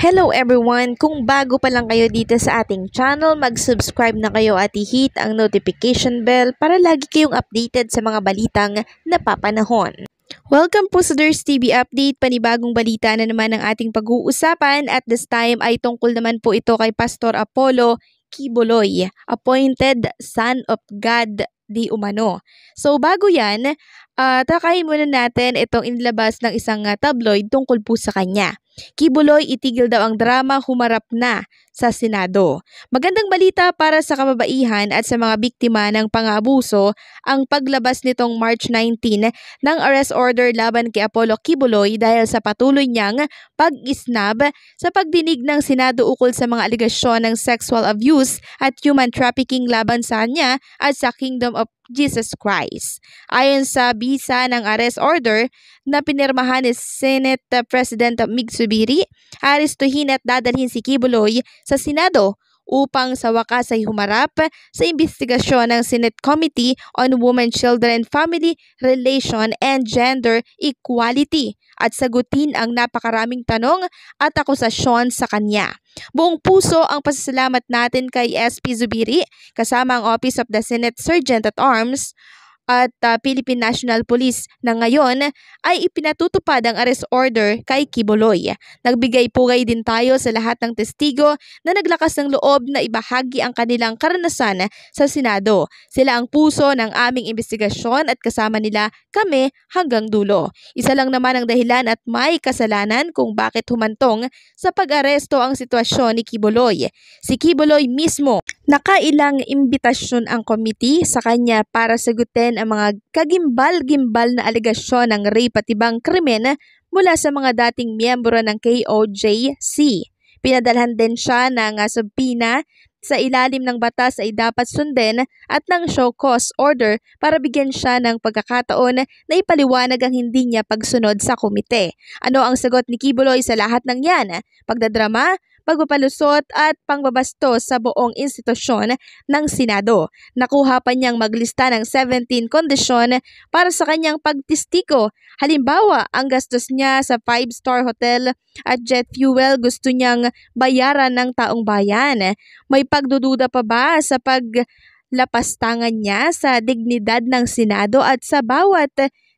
Hello everyone! Kung bago pa lang kayo dito sa ating channel, mag-subscribe na kayo at i-hit ang notification bell para lagi kayong updated sa mga balitang napapanahon. Welcome po sa Durs TV Update, panibagong balita na naman ang ating pag-uusapan at this time ay tungkol naman po ito kay Pastor Apollo Kiboloy, appointed Son of God di umano. So bago yan, uh, ah, takahin muna natin itong inilabas ng isang uh, tabloid tungkol po sa kanya. Kibuloy itigil daw ang drama humarap na sa Senado. Magandang balita para sa kababaihan at sa mga biktima ng pang-abuso ang paglabas nitong March 19 ng arrest order laban kay Apollo Kibuloy dahil sa patuloy niyang pag-isnab sa pagdinig ng Senado ukol sa mga aligasyon ng sexual abuse at human trafficking laban sa kanya at sa Kingdom of Jesus Christ. Ayon sa bisa ng arrest order na pinirmahan ni Senate President Migsubiri, aristuhin at dadalhin si Kibuloy sa Senado upang sa wakas ay humarap sa investigasyon ng Senate Committee on Women, Children, Family Relation and Gender Equality at sagutin ang napakaraming tanong at akusasyon sa kanya. Buong puso ang pasasalamat natin kay SP Zubiri kasama ang Office of the Senate Sergeant at Arms at uh, Philippine National Police na ngayon ay ipinatutupad ang arrest order kay Kiboloy. Nagbigay pugay din tayo sa lahat ng testigo na naglakas ng loob na ibahagi ang kanilang karanasan sa Senado. Sila ang puso ng aming investigasyon at kasama nila kami hanggang dulo. Isa lang naman ang dahilan at may kasalanan kung bakit humantong sa pag-aresto ang sitwasyon ni Kiboloy. Si Kiboloy mismo nakailang imbitasyon ang committee sa kanya para sagutin ang mga kagimbal-gimbal na alegasyon ng rape at ibang krimen mula sa mga dating miyembro ng KOJC. Pinadalhan din siya ng ah, subpoena sa ilalim ng batas ay dapat sundin at ng show cause order para bigyan siya ng pagkakataon na ipaliwanag ang hindi niya pagsunod sa komite. Ano ang sagot ni Kibuloy sa lahat ng yan? Pagdadrama pagpapalusot at pangbabastos sa buong institusyon ng Senado. Nakuha pa niyang maglista ng 17 kondisyon para sa kanyang pagtistiko. Halimbawa, ang gastos niya sa 5-star hotel at jet fuel gusto niyang bayaran ng taong bayan. May pagdududa pa ba sa paglapastangan niya sa dignidad ng Senado at sa bawat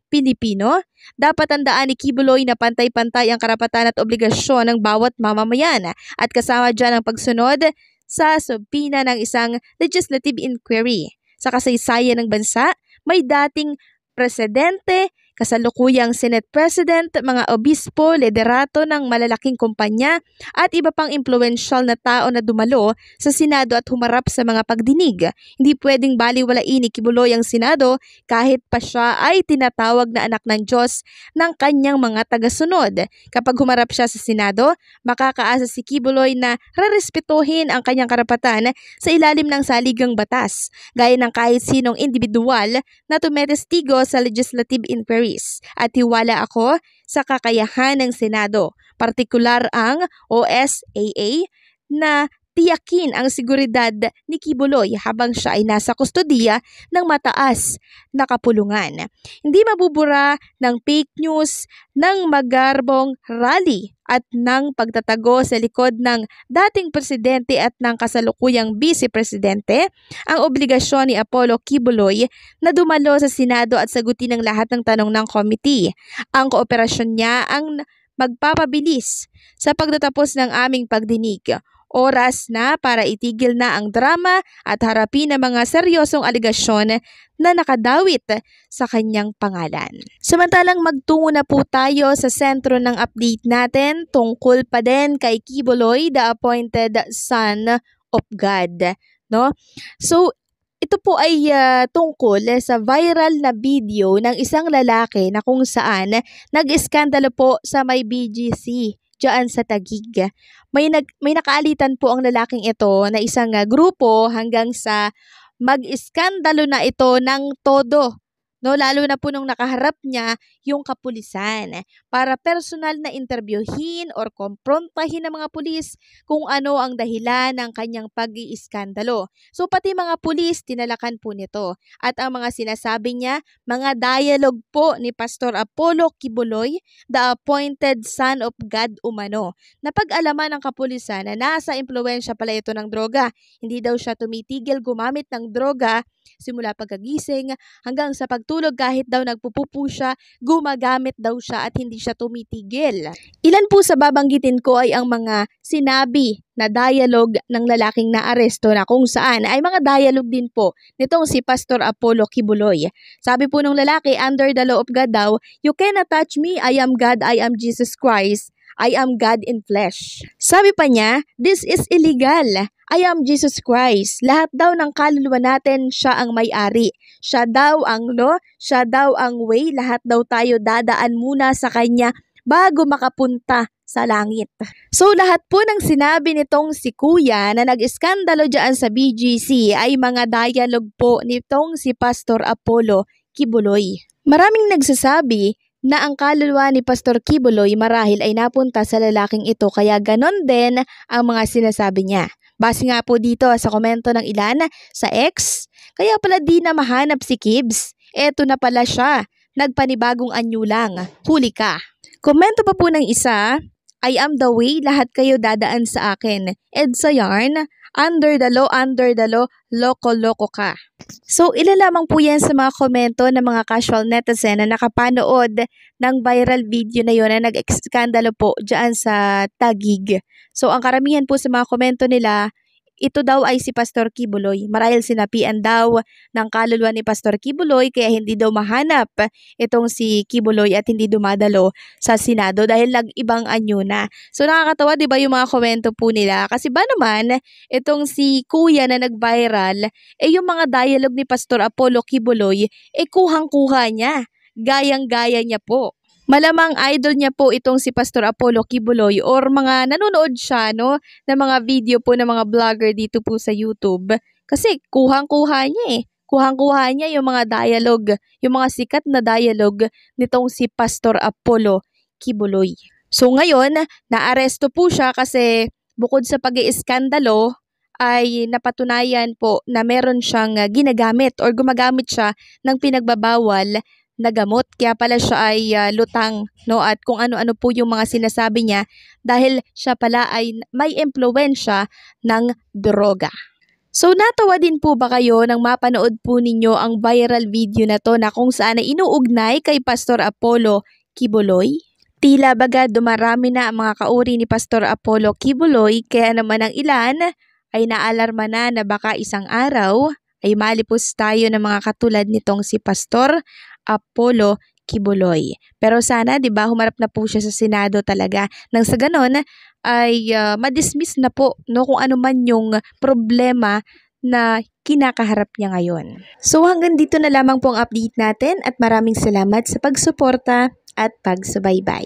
Pilipino? Dapat tandaan ni Kibuloy na pantay-pantay ang karapatan at obligasyon ng bawat mamamayan at kasama dyan ang pagsunod sa subpina ng isang legislative inquiry. Sa kasaysayan ng bansa, may dating presidente kasalukuyang Senate President, mga obispo, liderato ng malalaking kumpanya at iba pang influential na tao na dumalo sa Senado at humarap sa mga pagdinig. Hindi pwedeng baliwalain ni Kibuloy ang Senado kahit pa siya ay tinatawag na anak ng Diyos ng kanyang mga tagasunod. Kapag humarap siya sa Senado, makakaasa si Kibuloy na rarespetuhin ang kanyang karapatan sa ilalim ng saligang batas, gaya ng kahit sinong individual na tumetestigo sa legislative inquiry primaries at tiwala ako sa kakayahan ng Senado, partikular ang OSAA na tiyakin ang seguridad ni Kibuloy habang siya ay nasa kustodiya ng mataas na kapulungan. Hindi mabubura ng fake news, ng magarbong rally at ng pagtatago sa likod ng dating presidente at ng kasalukuyang vice presidente ang obligasyon ni Apollo Kibuloy na dumalo sa Senado at sagutin ang lahat ng tanong ng committee. Ang kooperasyon niya ang magpapabilis sa pagtatapos ng aming pagdinig Oras na para itigil na ang drama at harapin ang mga seryosong aligasyon na nakadawit sa kanyang pangalan. Samantalang magtungo na po tayo sa sentro ng update natin tungkol pa din kay Kiboloy, the appointed son of God. No? So, ito po ay uh, tungkol sa viral na video ng isang lalaki na kung saan nag-iskandalo po sa may BGC Diyan sa Tagig. May, nag, may nakaalitan po ang lalaking ito na isang ah, grupo hanggang sa mag-iskandalo na ito ng todo No, lalo na po nung nakaharap niya yung kapulisan para personal na interbyuhin or komprontahin ng mga pulis kung ano ang dahilan ng kanyang pag-iiskandalo. So pati mga pulis tinalakan po nito at ang mga sinasabi niya, mga dialogue po ni Pastor Apollo Kibuloy, the appointed son of God umano. na pag alaman ng kapulisan na nasa impluensya pala ito ng droga. Hindi daw siya tumitigil gumamit ng droga Simula pagkagising hanggang sa pagtulog kahit daw nagpupupo siya, gumagamit daw siya at hindi siya tumitigil. Ilan po sa babanggitin ko ay ang mga sinabi na dialogue ng lalaking na aresto na kung saan ay mga dialogue din po nitong si Pastor Apollo Kibuloy. Sabi po ng lalaki, under the law of God daw, you cannot touch me, I am God, I am Jesus Christ. I am God in flesh. Sabi pa niya, this is illegal. I am Jesus Christ. Lahat daw ng kaluluwa natin, siya ang may-ari. Siya daw ang law, siya daw ang way. Lahat daw tayo dadaan muna sa kanya bago makapunta sa langit. So lahat po ng sinabi nitong si Kuya na nag-iskandalo dyan sa BGC ay mga dialogue po nitong si Pastor Apollo Kibuloy. Maraming nagsasabi na ang kaluluwa ni Pastor Kibuloy marahil ay napunta sa lalaking ito kaya ganon din ang mga sinasabi niya. Base nga po dito sa komento ng ilan sa ex, kaya pala di na mahanap si Kibs. Eto na pala siya, nagpanibagong anyo lang, huli ka. Komento pa po ng isa, I am the way, lahat kayo dadaan sa akin. EDSA yarn, under the law, under the law, loko-loko ka. So, ila lamang po yan sa mga komento ng mga casual netizen na nakapanood ng viral video na yon na nag-skandalo po dyan sa Tagig. So, ang karamihan po sa mga komento nila, ito daw ay si Pastor Kibuloy. Marahil sinapian daw ng kaluluwa ni Pastor Kibuloy kaya hindi daw mahanap itong si Kibuloy at hindi dumadalo sa Senado dahil nag-ibang anyo na. So nakakatawa 'di ba yung mga komento po nila kasi ba naman itong si Kuya na nag-viral eh yung mga dialogue ni Pastor Apollo Kibuloy eh kuhang-kuha niya. Gayang-gaya niya po. Malamang idol niya po itong si Pastor Apollo Kibuloy or mga nanonood siya no, ng mga video po ng mga vlogger dito po sa YouTube. Kasi kuhang-kuha niya eh. Kuhang-kuha niya yung mga dialogue, yung mga sikat na dialogue nitong si Pastor Apollo Kibuloy. So ngayon, naaresto po siya kasi bukod sa pag iskandalo ay napatunayan po na meron siyang ginagamit or gumagamit siya ng pinagbabawal na gamot. Kaya pala siya ay uh, lutang no at kung ano-ano po yung mga sinasabi niya dahil siya pala ay may impluwensya ng droga. So natawa din po ba kayo nang mapanood po ninyo ang viral video na to na kung saan ay inuugnay kay Pastor Apollo Kibuloy? Tila baga dumarami na ang mga kauri ni Pastor Apollo Kibuloy kaya naman ang ilan ay naalarma na na baka isang araw ay malipos tayo ng mga katulad nitong si Pastor Apollo Kibuloy. Pero sana, 'di ba, humarap na po siya sa Senado talaga. Nang sa ganon ay uh, madismiss na po no kung ano man yung problema na kinakaharap niya ngayon. So hanggang dito na lamang po ang update natin at maraming salamat sa pagsuporta at pagsubaybay.